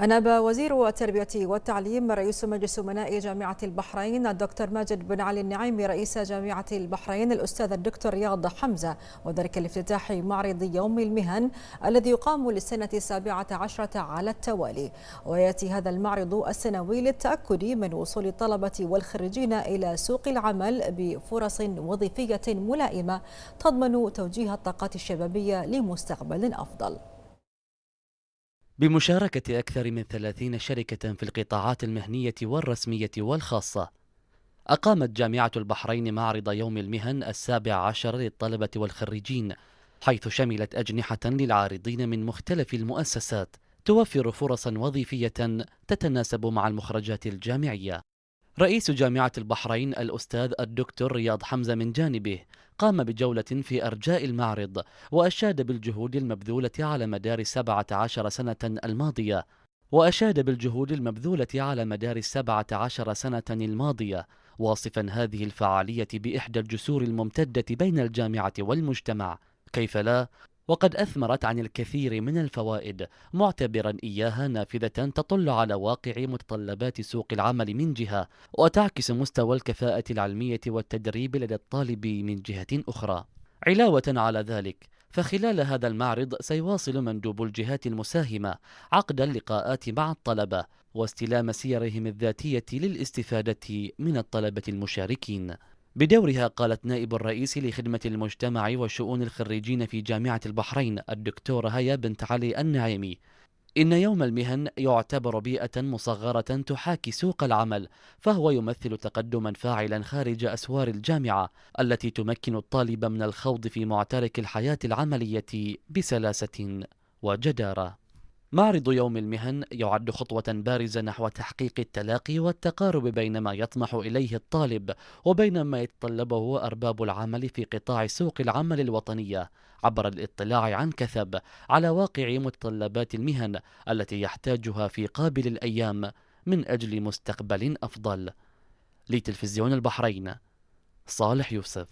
أناب وزير التربية والتعليم رئيس مجلس أمناء جامعة البحرين الدكتور ماجد بن علي النعيمي رئيس جامعة البحرين الأستاذ الدكتور رياض حمزة وذلك لافتتاح معرض يوم المهن الذي يقام للسنة السابعة عشرة على التوالي ويأتي هذا المعرض السنوي للتأكد من وصول الطلبة والخريجين إلى سوق العمل بفرص وظيفية ملائمة تضمن توجيه الطاقات الشبابية لمستقبل أفضل بمشاركة أكثر من ثلاثين شركة في القطاعات المهنية والرسمية والخاصة أقامت جامعة البحرين معرض يوم المهن السابع عشر للطلبة والخريجين حيث شملت أجنحة للعارضين من مختلف المؤسسات توفر فرصا وظيفية تتناسب مع المخرجات الجامعية رئيس جامعة البحرين الأستاذ الدكتور رياض حمزة من جانبه قام بجولة في أرجاء المعرض وأشاد بالجهود المبذولة على مدار 17 سنة الماضية وأشاد بالجهود المبذولة على مدار 17 سنة الماضية واصفا هذه الفعالية بإحدى الجسور الممتدة بين الجامعة والمجتمع كيف لا وقد أثمرت عن الكثير من الفوائد معتبرا إياها نافذة تطل على واقع متطلبات سوق العمل من جهة وتعكس مستوى الكفاءة العلمية والتدريب لدى الطالب من جهة أخرى علاوة على ذلك فخلال هذا المعرض سيواصل مندوب الجهات المساهمة عقد اللقاءات مع الطلبة واستلام سيرهم الذاتية للاستفادة من الطلبة المشاركين بدورها قالت نائب الرئيس لخدمة المجتمع وشؤون الخريجين في جامعة البحرين الدكتورة هيا بنت علي النعيمي إن يوم المهن يعتبر بيئة مصغرة تحاكي سوق العمل، فهو يمثل تقدما فاعلا خارج أسوار الجامعة التي تمكن الطالب من الخوض في معترك الحياة العملية بسلاسة وجدارة. معرض يوم المهن يعد خطوة بارزة نحو تحقيق التلاقي والتقارب بين ما يطمح إليه الطالب وبين ما يتطلبه أرباب العمل في قطاع سوق العمل الوطنية عبر الاطلاع عن كثب على واقع متطلبات المهن التي يحتاجها في قابل الأيام من أجل مستقبل أفضل لتلفزيون البحرين صالح يوسف